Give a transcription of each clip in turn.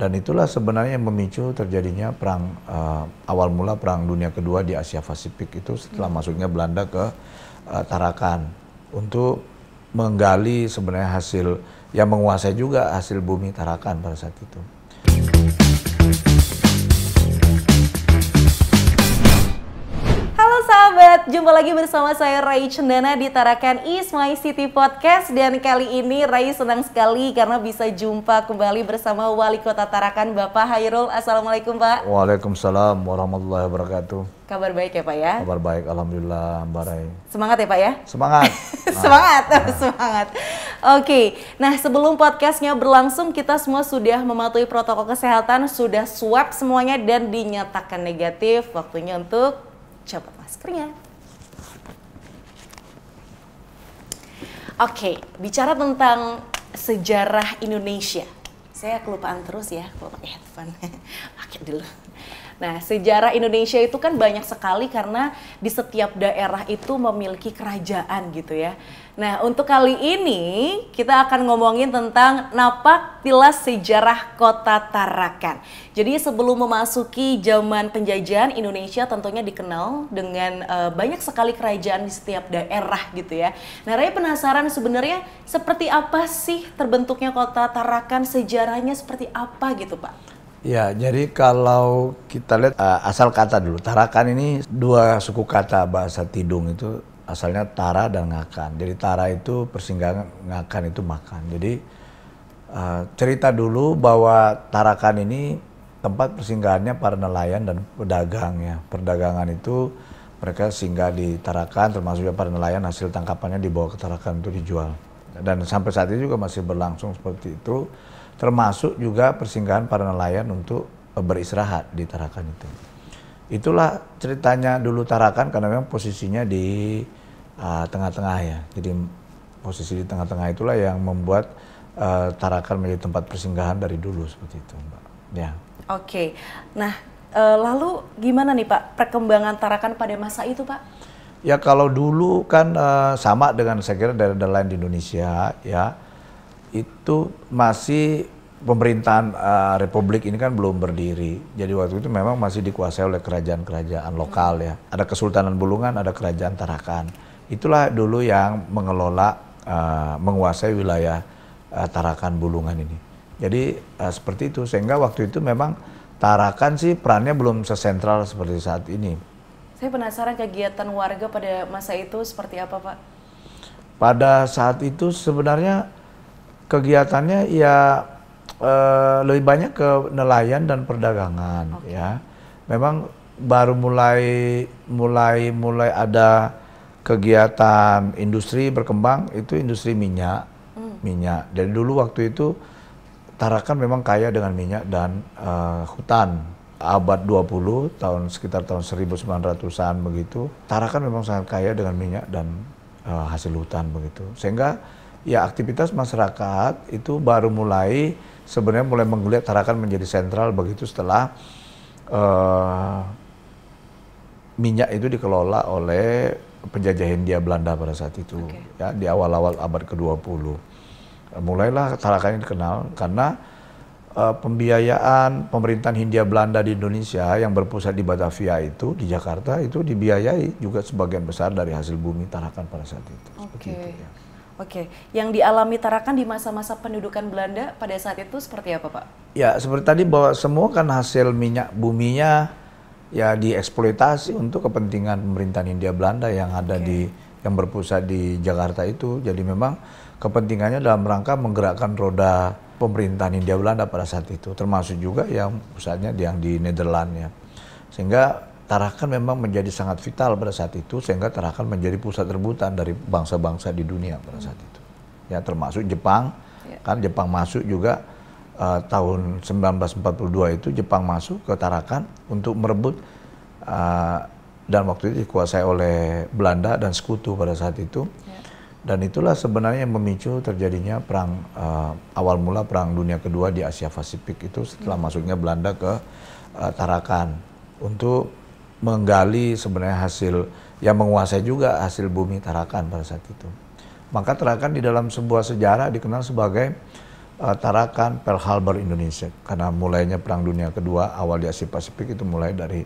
Dan itulah sebenarnya yang memicu terjadinya perang uh, awal mula perang dunia kedua di Asia Pasifik itu setelah hmm. masuknya Belanda ke uh, Tarakan untuk menggali sebenarnya hasil yang menguasai juga hasil bumi Tarakan pada saat itu. jumpa lagi bersama saya Rai Cendana di Tarakan East My City Podcast dan kali ini Rai senang sekali karena bisa jumpa kembali bersama Wali Kota Tarakan Bapak Hairul. Assalamualaikum Pak. Waalaikumsalam warahmatullahi wabarakatuh. Kabar baik ya Pak ya? Kabar baik, Alhamdulillah Mbak Rai. Semangat ya Pak ya? Semangat. semangat, nah, nah. semangat. Oke, nah sebelum podcastnya berlangsung kita semua sudah mematuhi protokol kesehatan, sudah swab semuanya dan dinyatakan negatif. Waktunya untuk coba maskernya. Oke, bicara tentang sejarah Indonesia. Saya kelupaan terus ya, kalau kelupaan headphone. Eh, Pakai dulu. Nah, sejarah Indonesia itu kan banyak sekali karena di setiap daerah itu memiliki kerajaan gitu ya. Nah, untuk kali ini kita akan ngomongin tentang napak tilas sejarah kota Tarakan. Jadi sebelum memasuki zaman penjajahan Indonesia tentunya dikenal dengan e, banyak sekali kerajaan di setiap daerah gitu ya. Nah, Raya penasaran sebenarnya seperti apa sih terbentuknya kota Tarakan, sejarahnya seperti apa gitu, Pak? Ya, jadi kalau kita lihat uh, asal kata dulu, Tarakan ini dua suku kata bahasa Tidung itu asalnya Tara dan Ngakan. Jadi Tara itu persinggahan, Ngakan itu makan. Jadi uh, cerita dulu bahwa Tarakan ini tempat persinggahannya para nelayan dan pedagang ya. Perdagangan itu mereka singgah di Tarakan termasuk juga para nelayan hasil tangkapannya dibawa ke Tarakan itu dijual. Dan sampai saat ini juga masih berlangsung seperti itu termasuk juga persinggahan para nelayan untuk eh, beristirahat di Tarakan itu. Itulah ceritanya dulu Tarakan karena memang posisinya di eh, tengah-tengah uh, ya. Jadi posisi di tengah-tengah itulah yang membuat uh, Tarakan menjadi tempat persinggahan dari dulu seperti itu, Mbak. Ya. Oke. Nah, e, lalu gimana nih Pak perkembangan Tarakan pada masa itu, Pak? Ya kalau dulu kan e, sama dengan saya kira daerah-daerah lain di Indonesia ya itu masih pemerintahan uh, republik ini kan belum berdiri. Jadi waktu itu memang masih dikuasai oleh kerajaan-kerajaan lokal ya. Ada Kesultanan Bulungan, ada Kerajaan Tarakan. Itulah dulu yang mengelola uh, menguasai wilayah uh, Tarakan Bulungan ini. Jadi uh, seperti itu sehingga waktu itu memang Tarakan sih perannya belum sesentral seperti saat ini. Saya penasaran kegiatan warga pada masa itu seperti apa, Pak? Pada saat itu sebenarnya kegiatannya ya e, lebih banyak ke nelayan dan perdagangan okay. ya. Memang baru mulai mulai mulai ada kegiatan industri berkembang itu industri minyak. Hmm. Minyak. Dari dulu waktu itu Tarakan memang kaya dengan minyak dan uh, hutan. Abad 20 tahun sekitar tahun 1900-an begitu, Tarakan memang sangat kaya dengan minyak dan uh, hasil hutan begitu. Sehingga ya aktivitas masyarakat itu baru mulai sebenarnya mulai menggeliat tarakan menjadi sentral begitu setelah uh, minyak itu dikelola oleh penjajah Hindia Belanda pada saat itu okay. ya di awal-awal abad ke-20. Mulailah Tarakan ini dikenal karena uh, pembiayaan pemerintahan Hindia Belanda di Indonesia yang berpusat di Batavia itu di Jakarta itu dibiayai juga sebagian besar dari hasil bumi Tarakan pada saat itu. Okay. Oke, okay. yang dialami Tarakan di masa-masa pendudukan Belanda pada saat itu seperti apa, Pak? Ya, seperti tadi bahwa semua kan hasil minyak buminya ya dieksploitasi untuk kepentingan pemerintahan India Belanda yang ada okay. di yang berpusat di Jakarta itu. Jadi memang kepentingannya dalam rangka menggerakkan roda pemerintahan India Belanda pada saat itu, termasuk juga yang pusatnya yang di Nederland ya. Sehingga Tarakan memang menjadi sangat vital pada saat itu sehingga Tarakan menjadi pusat rebutan dari bangsa-bangsa di dunia pada saat hmm. itu. Ya termasuk Jepang, ya. kan Jepang masuk juga uh, tahun 1942 itu Jepang masuk ke Tarakan untuk merebut uh, dan waktu itu dikuasai oleh Belanda dan Sekutu pada saat itu. Ya. Dan itulah sebenarnya yang memicu terjadinya perang uh, awal mula perang dunia kedua di Asia Pasifik itu setelah ya. masuknya Belanda ke uh, Tarakan untuk menggali sebenarnya hasil yang menguasai juga hasil bumi Tarakan pada saat itu. Maka Tarakan di dalam sebuah sejarah dikenal sebagai uh, Tarakan Pearl Harbor Indonesia karena mulainya Perang Dunia Kedua awal di Asia Pasifik itu mulai dari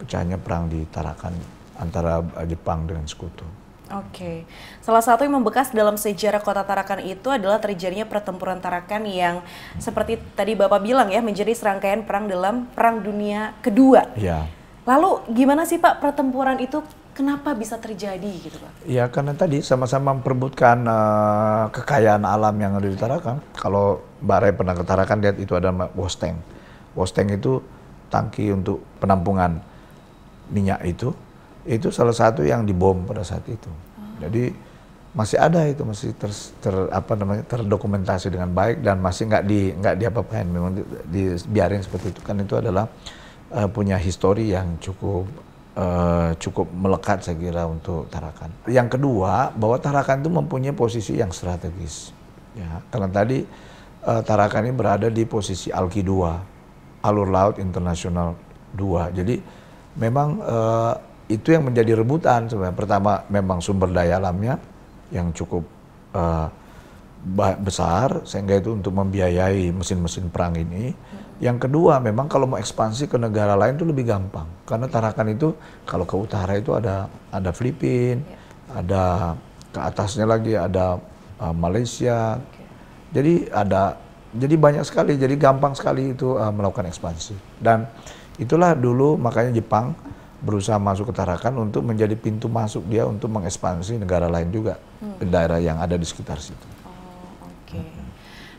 pecahnya perang di Tarakan antara eh, Jepang dengan Sekutu. Oke, okay. salah satu yang membekas dalam sejarah kota Tarakan itu adalah terjadinya pertempuran Tarakan yang seperti tadi Bapak bilang ya menjadi serangkaian perang dalam Perang Dunia Kedua. Yeah Lalu gimana sih Pak pertempuran itu kenapa bisa terjadi gitu Pak? Ya karena tadi sama-sama memperebutkan uh, kekayaan alam yang ada Tarakan. Kalau Mbak Ray pernah ketarakan lihat itu ada Wosteng. Wosteng itu tangki untuk penampungan minyak itu. Itu salah satu yang dibom pada saat itu. Oh. Jadi masih ada itu masih ter, ter apa namanya terdokumentasi dengan baik dan masih nggak di nggak diapa-apain memang dibiarin di, seperti itu kan itu adalah uh, punya histori yang cukup uh, cukup melekat saya kira untuk Tarakan. Yang kedua bahwa Tarakan itu mempunyai posisi yang strategis. Ya, karena tadi uh, Tarakan ini berada di posisi Alki 2, alur laut internasional 2. Jadi memang uh, itu yang menjadi rebutan sebenarnya. Pertama memang sumber daya alamnya yang cukup uh, besar sehingga itu untuk membiayai mesin-mesin perang ini. Yang kedua, memang kalau mau ekspansi ke negara lain itu lebih gampang. Karena Tarakan itu kalau ke utara itu ada ada Filipina, ya. ada ke atasnya lagi ada uh, Malaysia. Okay. Jadi ada jadi banyak sekali, jadi gampang sekali itu uh, melakukan ekspansi. Dan itulah dulu makanya Jepang berusaha masuk ke Tarakan untuk menjadi pintu masuk dia untuk mengekspansi negara lain juga, hmm. daerah yang ada di sekitar situ.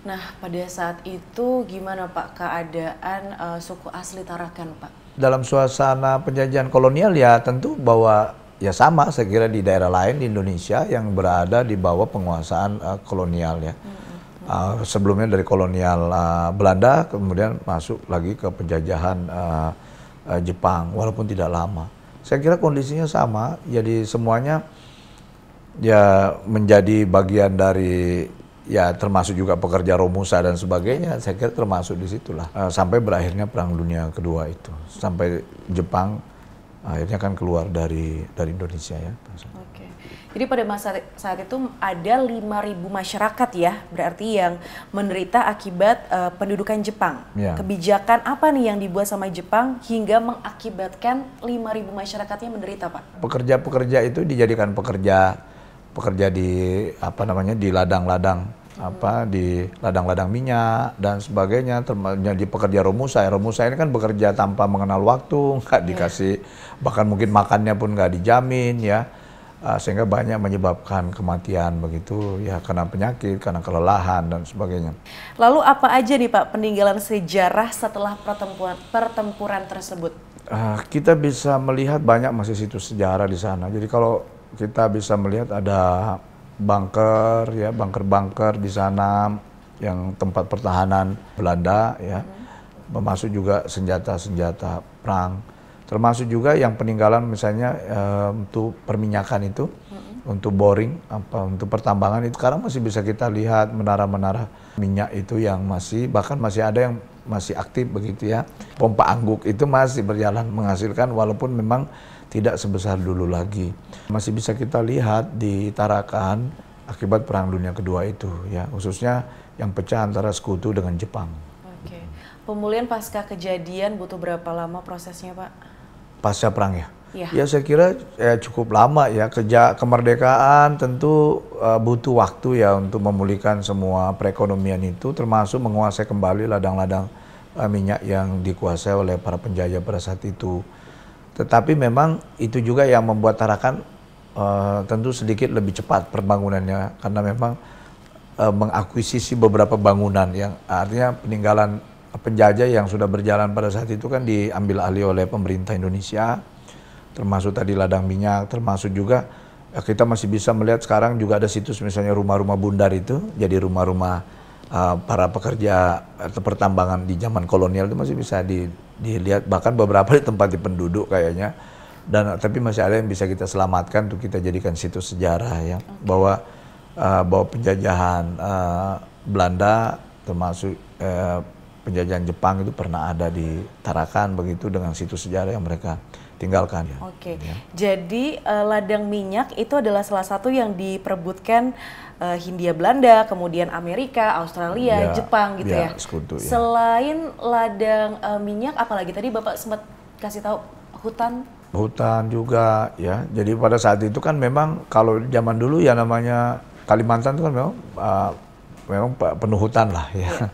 Nah, pada saat itu gimana Pak keadaan uh, suku asli Tarakan, Pak? Dalam suasana penjajahan kolonial ya tentu bahwa ya sama saya kira di daerah lain di Indonesia yang berada di bawah penguasaan uh, kolonial ya. Hmm. Uh, sebelumnya dari kolonial uh, Belanda kemudian masuk lagi ke penjajahan uh, uh, Jepang walaupun tidak lama. Saya kira kondisinya sama jadi semuanya ya menjadi bagian dari ya termasuk juga pekerja Romusa dan sebagainya saya kira termasuk di situlah eh, sampai berakhirnya perang dunia kedua itu sampai Jepang akhirnya kan keluar dari dari Indonesia ya. Oke. Jadi pada masa saat itu ada 5.000 masyarakat ya berarti yang menderita akibat uh, pendudukan Jepang. Ya. Kebijakan apa nih yang dibuat sama Jepang hingga mengakibatkan 5.000 masyarakatnya menderita, Pak? Pekerja-pekerja itu dijadikan pekerja pekerja di apa namanya di ladang-ladang apa di ladang-ladang minyak dan sebagainya termasuk di pekerja romusa ya, romusa ini kan bekerja tanpa mengenal waktu nggak iya. dikasih yeah. bahkan mungkin makannya pun nggak dijamin ya ah, sehingga banyak menyebabkan kematian begitu ya karena penyakit karena kelelahan dan sebagainya lalu apa aja nih pak peninggalan sejarah setelah pertempuran pertempuran tersebut uh, kita bisa melihat banyak masih situs sejarah di sana jadi kalau kita bisa melihat ada bunker ya bunker-bunker di sana yang tempat pertahanan Belanda ya termasuk juga senjata-senjata perang termasuk juga yang peninggalan misalnya e, untuk perminyakan itu untuk boring apa untuk pertambangan itu sekarang masih bisa kita lihat menara-menara minyak itu yang masih bahkan masih ada yang masih aktif begitu ya pompa angguk itu masih berjalan menghasilkan walaupun memang tidak sebesar dulu lagi. Masih bisa kita lihat di Tarakan akibat Perang Dunia Kedua itu ya, khususnya yang pecah antara Sekutu dengan Jepang. Oke. Pemulihan pasca kejadian butuh berapa lama prosesnya, Pak? Pasca perang ya? Ya. ya saya kira ya cukup lama ya kerja kemerdekaan tentu uh, butuh waktu ya untuk memulihkan semua perekonomian itu termasuk menguasai kembali ladang-ladang uh, minyak yang dikuasai oleh para penjajah pada saat itu. Tetapi memang itu juga yang membuat Tarakan uh, tentu sedikit lebih cepat perbangunannya karena memang uh, mengakuisisi beberapa bangunan yang artinya peninggalan penjajah yang sudah berjalan pada saat itu kan diambil alih oleh pemerintah Indonesia termasuk tadi ladang minyak termasuk juga eh, kita masih bisa melihat sekarang juga ada situs misalnya rumah-rumah bundar itu jadi rumah-rumah uh, para pekerja atau pertambangan di zaman kolonial itu masih bisa di, dilihat bahkan beberapa di tempat di penduduk kayaknya dan tapi masih ada yang bisa kita selamatkan untuk kita jadikan situs sejarah ya okay. bahwa uh, bahwa penjajahan uh, Belanda termasuk uh, penjajahan Jepang itu pernah ada di Tarakan begitu dengan situs sejarah yang mereka tinggalkan. Oke, okay. ya. jadi uh, ladang minyak itu adalah salah satu yang diperbutkan uh, eh, Hindia Belanda, kemudian Amerika, Australia, ya, Jepang gitu ya. ya. Sekutu, ya. Selain ladang uh, minyak, apalagi tadi Bapak sempat kasih tahu hutan. Hutan juga ya. Jadi pada saat itu kan memang kalau zaman dulu ya namanya Kalimantan itu kan memang uh, memang penuh hutan lah ya. ya.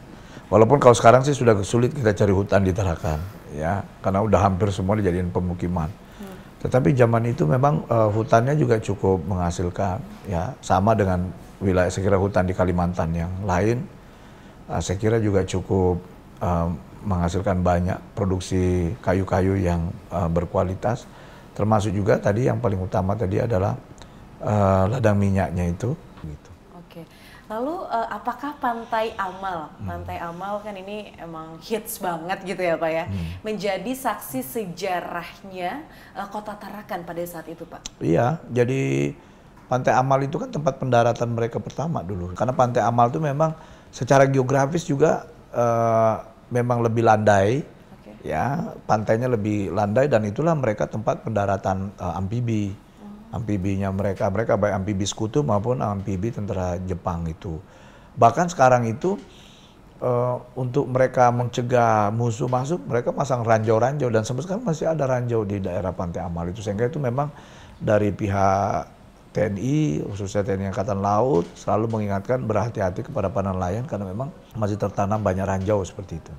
Walaupun kalau sekarang sih sudah sulit kita cari hutan di Tarakan ya karena udah hampir semua dijadikan pemukiman. Hmm. Tetapi zaman itu memang uh, hutannya juga cukup menghasilkan ya sama dengan wilayah sekira hutan di Kalimantan yang lain uh, saya kira juga cukup uh, menghasilkan banyak produksi kayu-kayu yang uh, berkualitas termasuk juga tadi yang paling utama tadi adalah uh, ladang minyaknya itu gitu. Lalu uh, apakah Pantai Amal, hmm. Pantai Amal kan ini emang hits banget gitu ya Pak ya, hmm. menjadi saksi sejarahnya uh, kota Tarakan pada saat itu Pak? Iya, jadi Pantai Amal itu kan tempat pendaratan mereka pertama dulu. Karena Pantai Amal itu memang secara geografis juga uh, memang lebih landai, ya pantainya lebih landai dan itulah mereka tempat pendaratan uh, amfibi amfibinya mereka mereka baik amfibi sekutu maupun amfibi tentara Jepang itu bahkan sekarang itu uh, untuk mereka mencegah musuh masuk mereka pasang ranjau-ranjau dan sampai sekarang masih ada ranjau di daerah Pantai Amal itu sehingga itu memang dari pihak TNI khususnya TNI Angkatan Laut selalu mengingatkan berhati-hati kepada para nelayan karena memang masih tertanam banyak ranjau seperti itu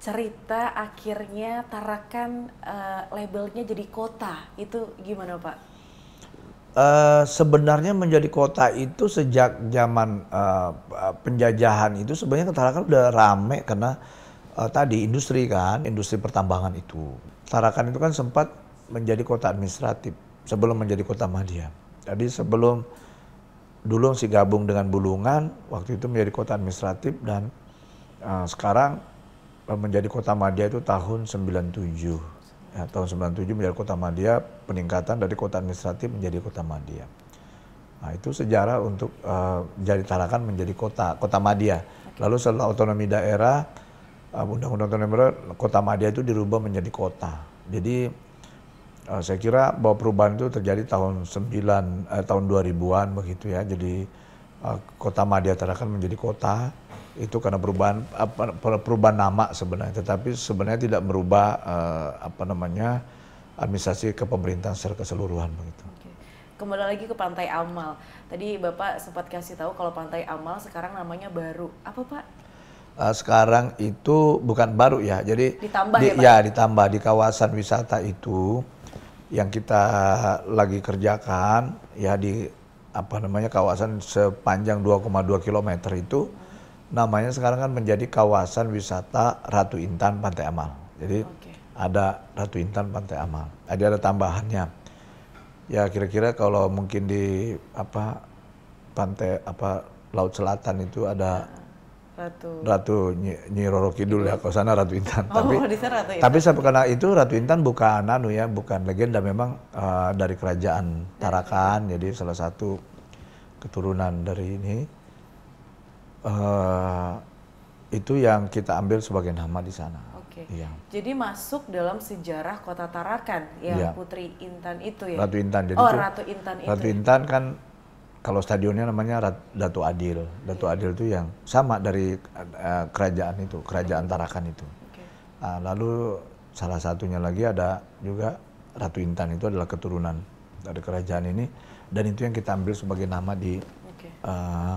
cerita akhirnya Tarakan uh, labelnya jadi kota itu gimana Pak? Uh, sebenarnya menjadi kota itu sejak zaman uh, penjajahan itu sebenarnya Tarakan udah rame karena uh, tadi industri kan industri pertambangan itu Tarakan itu kan sempat menjadi kota administratif sebelum menjadi kota madya. Jadi sebelum dulu si gabung dengan Bulungan waktu itu menjadi kota administratif dan uh, sekarang menjadi kota madya itu tahun 97. Ya, tahun 97 menjadi kota madya, peningkatan dari kota administratif menjadi kota madya. Nah, itu sejarah untuk uh, eh, jadi Tarakan menjadi kota, kota madya. Lalu setelah otonomi daerah, undang eh, undang-undang otonomi daerah, kota madya itu dirubah menjadi kota. Jadi uh, saya kira bahwa perubahan itu terjadi tahun 9 uh, tahun 2000-an begitu ya. Jadi uh, kota madya Tarakan menjadi kota itu karena perubahan apa, perubahan nama sebenarnya tetapi sebenarnya tidak merubah uh, apa namanya administrasi kepemerintahan secara keseluruhan begitu. Kembali lagi ke Pantai Amal. Tadi Bapak sempat kasih tahu kalau Pantai Amal sekarang namanya baru. Apa Pak? Uh, sekarang itu bukan baru ya. Jadi ditambah di, ya, Pak? ya ditambah di kawasan wisata itu yang kita lagi kerjakan ya di apa namanya kawasan sepanjang 2,2 km itu hmm namanya sekarang kan menjadi kawasan wisata Ratu Intan Pantai Amal. Jadi okay. ada Ratu Intan Pantai Amal. Jadi ada tambahannya. Ya kira-kira kalau mungkin di apa pantai apa laut selatan itu ada ya, Ratu Ratu Nyi, Roro Kidul ya kalau sana Ratu Intan. Oh, tapi Ratu Intan. tapi karena itu Ratu Intan bukan anu ya, bukan legenda memang uh, dari kerajaan Tarakan. Ya, ya. Jadi salah satu keturunan dari ini Eh, itu yang kita ambil sebagai nama di sana. Oke. Ya. Jadi masuk dalam sejarah kota Tarakan yang iya. Putri Intan itu ya. Ratu Intan. Jadi oh, itu, Ratu Intan itu. Ratu ya? Intan kan kalau stadionnya namanya Datu Adil. Datu iya. Adil itu yang sama dari uh, kerajaan itu, kerajaan Tarakan itu. Okay. Uh, lalu salah satunya lagi ada juga Ratu Intan itu adalah keturunan dari kerajaan ini dan itu yang kita ambil sebagai nama di okay. uh, eh,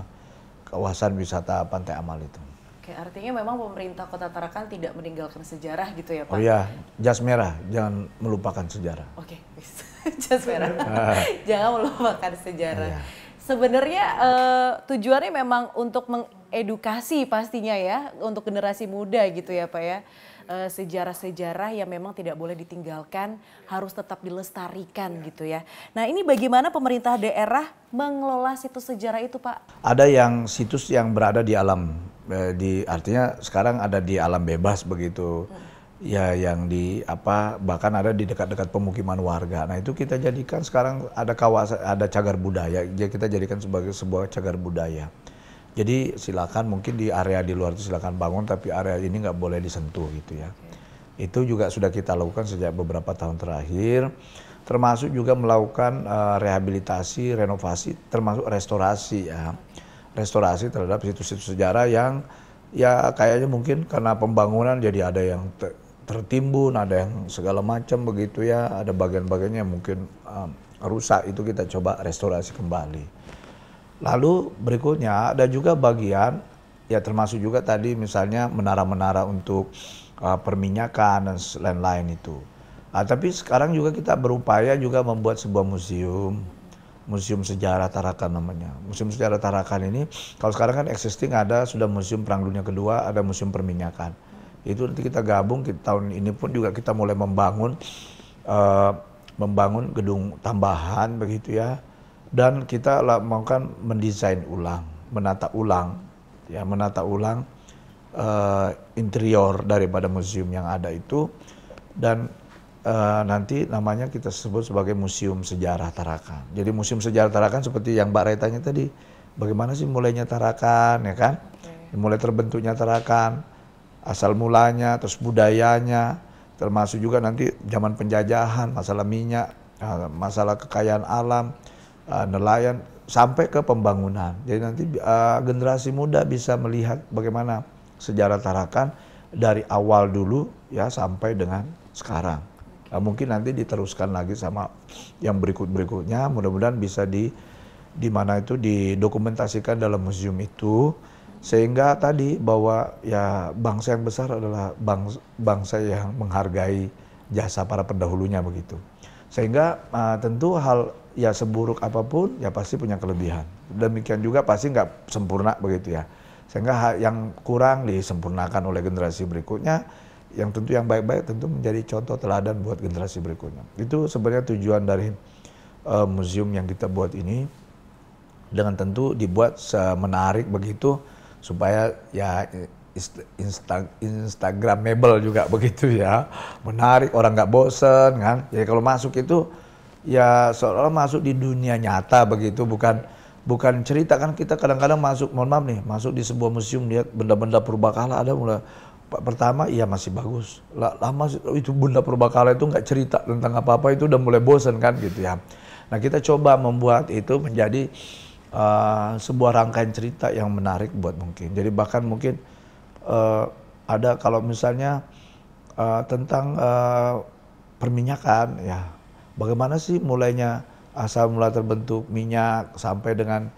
kawasan wisata Pantai Amal itu. Oke, artinya memang pemerintah Kota Tarakan tidak meninggalkan sejarah gitu ya Pak? Oh iya, jas merah, jangan melupakan sejarah. Oke, jas merah, ah. jangan melupakan sejarah. Iya. Sebenarnya eh, tujuannya memang untuk mengedukasi pastinya ya, untuk generasi muda gitu ya Pak ya. Eh, sejarah-sejarah yang memang tidak boleh ditinggalkan harus tetap dilestarikan ya. gitu ya. Nah ini bagaimana pemerintah daerah mengelola situs sejarah itu Pak? Ada yang situs yang berada di alam, eh, di artinya sekarang ada di alam bebas begitu. Hmm ya yang di apa bahkan ada di dekat-dekat pemukiman warga. Nah, itu kita jadikan sekarang ada kawasan ada cagar budaya. Jadi ya, kita jadikan sebagai sebuah cagar budaya. Jadi silakan mungkin di area di luar itu silakan bangun tapi area ini nggak boleh disentuh gitu ya. Itu juga sudah kita lakukan sejak beberapa tahun terakhir termasuk juga melakukan uh, rehabilitasi, renovasi termasuk restorasi ya. Restorasi terhadap situs-situs sejarah yang ya kayaknya mungkin karena pembangunan jadi ada yang te tertimbun, ada yang segala macam begitu ya, ada bagian-bagiannya mungkin um, rusak itu kita coba restorasi kembali Lalu berikutnya ada juga bagian ya termasuk juga tadi misalnya menara-menara untuk uh, perminyakan dan lain-lain itu. Uh, tapi sekarang juga kita berupaya juga membuat sebuah museum Museum Sejarah Tarakan namanya. Museum Sejarah Tarakan ini kalau sekarang kan existing ada sudah Museum Perang Dunia Kedua, ada Museum Perminyakan. Itu nanti kita gabung kita, tahun ini pun juga kita mulai membangun uh, membangun gedung tambahan begitu ya dan kita melakukan mendesain ulang, menata ulang, ya menata ulang uh, interior daripada museum yang ada itu dan uh, nanti namanya kita sebut sebagai Museum Sejarah Tarakan. Jadi Museum Sejarah Tarakan seperti yang Mbak Retanya tadi, bagaimana sih mulainya Tarakan ya kan? Mulai terbentuknya Tarakan, asal mulanya, terus budayanya, termasuk juga nanti zaman penjajahan, masalah minyak, eh, masalah kekayaan alam, uh, nelayan sampai ke pembangunan. Jadi nanti uh, generasi muda bisa melihat bagaimana sejarah Tarakan dari awal dulu ya sampai dengan sekarang. Uh, mungkin nanti diteruskan lagi sama yang berikut-berikutnya. Mudah-mudahan bisa di di mana itu didokumentasikan dalam museum itu sehingga tadi bahwa ya bangsa yang besar adalah bangsa, bangsa yang menghargai jasa para pendahulunya begitu. Sehingga uh, tentu hal ya seburuk apapun ya pasti punya kelebihan. Demikian juga pasti nggak sempurna begitu ya. Sehingga hal yang kurang disempurnakan oleh generasi berikutnya, yang tentu yang baik-baik tentu menjadi contoh teladan buat generasi berikutnya. Itu sebenarnya tujuan dari uh, museum yang kita buat ini dengan tentu dibuat semenarik begitu supaya ya insta, instagramable juga begitu ya menarik orang nggak bosen kan jadi ya, kalau masuk itu ya seolah masuk di dunia nyata begitu bukan bukan cerita kan kita kadang-kadang masuk mohon maaf nih masuk di sebuah museum lihat benda-benda purbakala ada mulai pertama iya masih bagus lama oh, itu benda purbakala itu nggak cerita tentang apa apa itu udah mulai bosen kan gitu ya nah kita coba membuat itu menjadi uh, sebuah rangkaian cerita yang menarik buat mungkin jadi bahkan mungkin uh, ada kalau misalnya uh, tentang uh, perminyakan ya bagaimana sih mulainya asal mula terbentuk minyak sampai dengan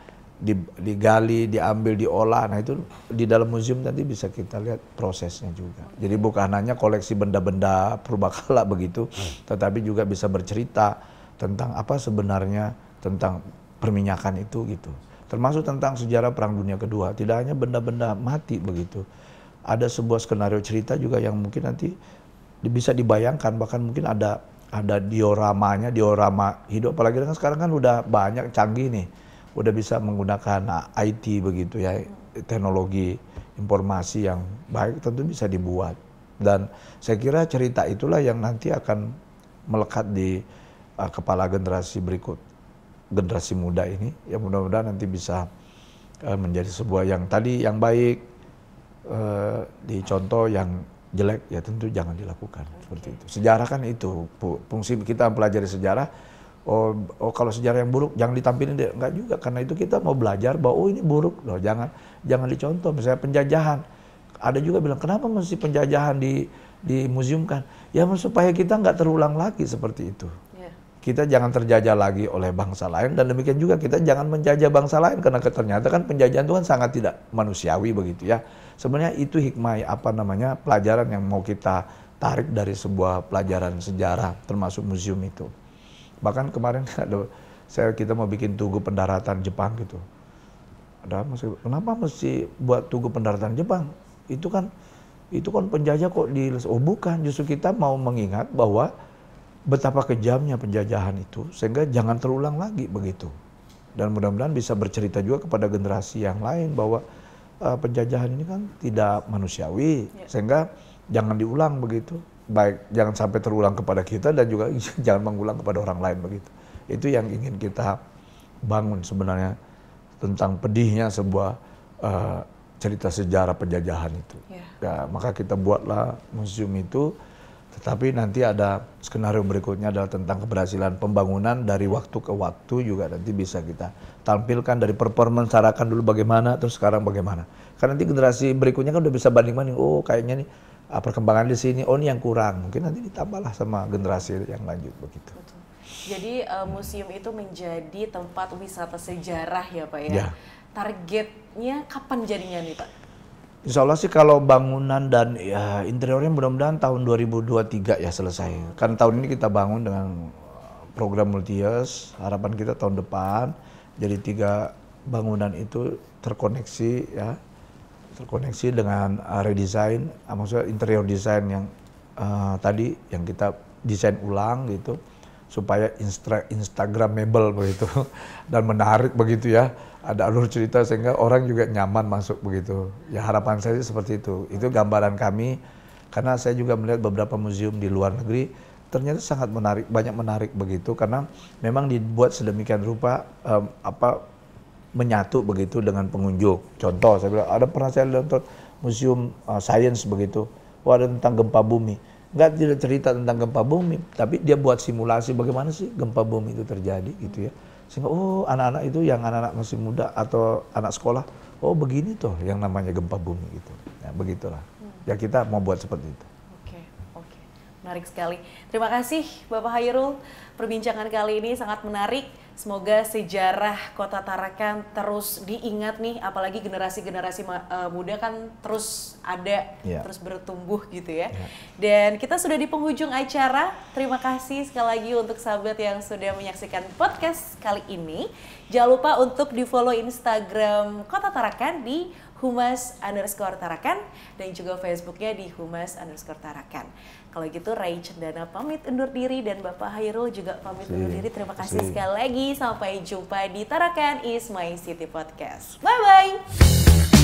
digali, diambil, diolah. Nah itu di dalam museum nanti bisa kita lihat prosesnya juga. Jadi bukan hanya koleksi benda-benda purbakala begitu, tetapi juga bisa bercerita tentang apa sebenarnya tentang perminyakan itu gitu. Termasuk tentang sejarah Perang Dunia Kedua. Tidak hanya benda-benda mati begitu, ada sebuah skenario cerita juga yang mungkin nanti bisa dibayangkan bahkan mungkin ada ada dioramanya diorama hidup apalagi kan sekarang kan udah banyak canggih nih udah bisa menggunakan IT begitu ya teknologi informasi yang baik tentu bisa dibuat dan saya kira cerita itulah yang nanti akan melekat di uh, kepala generasi berikut generasi muda ini yang mudah-mudahan nanti bisa uh, menjadi sebuah yang tadi yang baik eh, di contoh yang jelek ya tentu jangan dilakukan seperti itu. Sejarah kan itu fungsi kita mempelajari sejarah. Oh, oh kalau sejarah yang buruk jangan ditampilin deh. enggak juga karena itu kita mau belajar bahwa oh ini buruk loh jangan jangan dicontoh misalnya penjajahan ada juga bilang kenapa mesti penjajahan di di museum kan ya supaya kita nggak terulang lagi seperti itu kita jangan terjajah lagi oleh bangsa lain dan demikian juga kita jangan menjajah bangsa lain karena ternyata kan penjajahan itu kan sangat tidak manusiawi begitu ya. Sebenarnya itu hikmah apa namanya pelajaran yang mau kita tarik dari sebuah pelajaran sejarah termasuk museum itu. Bahkan kemarin ada saya kita mau bikin tugu pendaratan Jepang gitu. Ada masih kenapa mesti buat tugu pendaratan Jepang? Itu kan itu kan penjajah kok di oh bukan justru kita mau mengingat bahwa betapa kejamnya penjajahan itu sehingga jangan terulang lagi begitu dan mudah-mudahan bisa bercerita juga kepada generasi yang lain bahwa uh, penjajahan ini kan tidak manusiawi ya. sehingga jangan diulang begitu baik jangan sampai terulang kepada kita dan juga jangan mengulang kepada orang lain begitu itu yang ingin kita bangun sebenarnya tentang pedihnya sebuah uh, cerita sejarah penjajahan itu ya. ya maka kita buatlah museum itu tetapi nanti ada skenario berikutnya adalah tentang keberhasilan pembangunan dari waktu ke waktu juga nanti bisa kita tampilkan dari performance sarakan dulu bagaimana terus sekarang bagaimana. Karena nanti generasi berikutnya kan udah bisa banding-banding, oh kayaknya nih ah, perkembangan di sini, oh ini yang kurang. Mungkin nanti ditambahlah sama generasi yang lanjut begitu. Jadi uh, museum itu menjadi tempat wisata sejarah ya Pak ya. ya. Targetnya kapan jadinya nih Pak? Insya Allah sih kalau bangunan dan ya interiornya mudah-mudahan tahun 2023 ya selesai. Kan tahun ini kita bangun dengan eh, program multi Multius, harapan kita tahun depan jadi tiga bangunan itu terkoneksi ya, terkoneksi dengan uh, redesign, uh, maksudnya interior desain yang uh, tadi yang kita desain ulang gitu supaya instra Instagramable begitu dan menarik begitu ya ada alur cerita sehingga orang juga nyaman masuk begitu. Ya harapan saya sih seperti itu. Itu gambaran kami karena saya juga melihat beberapa museum di luar negeri ternyata sangat menarik, banyak menarik begitu karena memang dibuat sedemikian rupa um, apa menyatu begitu dengan pengunjung. Contoh saya bilang ada pernah saya nonton museum uh, science begitu, wah ada tentang gempa bumi. Enggak tidak cerita tentang gempa bumi, tapi dia buat simulasi bagaimana sih gempa bumi itu terjadi gitu ya sehingga oh anak-anak itu yang anak-anak masih muda atau anak sekolah oh begini tuh yang namanya gempa bumi gitu ya, begitulah ya kita mau buat seperti itu oke oke menarik sekali terima kasih bapak Hairul perbincangan kali ini sangat menarik Semoga sejarah Kota Tarakan terus diingat nih, apalagi generasi-generasi e, muda kan terus ada, yeah. terus bertumbuh gitu ya. Yeah. Dan kita sudah di penghujung acara. Terima kasih sekali lagi untuk sahabat yang sudah menyaksikan podcast kali ini. Jangan lupa untuk di follow Instagram Kota Tarakan di humas underscore tarakan dan juga Facebooknya di humas underscore tarakan. Kalau gitu Rai Cendana pamit undur diri dan Bapak Hairul juga pamit undur diri. Terima kasih See. sekali lagi. Sampai jumpa di Tarakan Is My City Podcast. Bye-bye.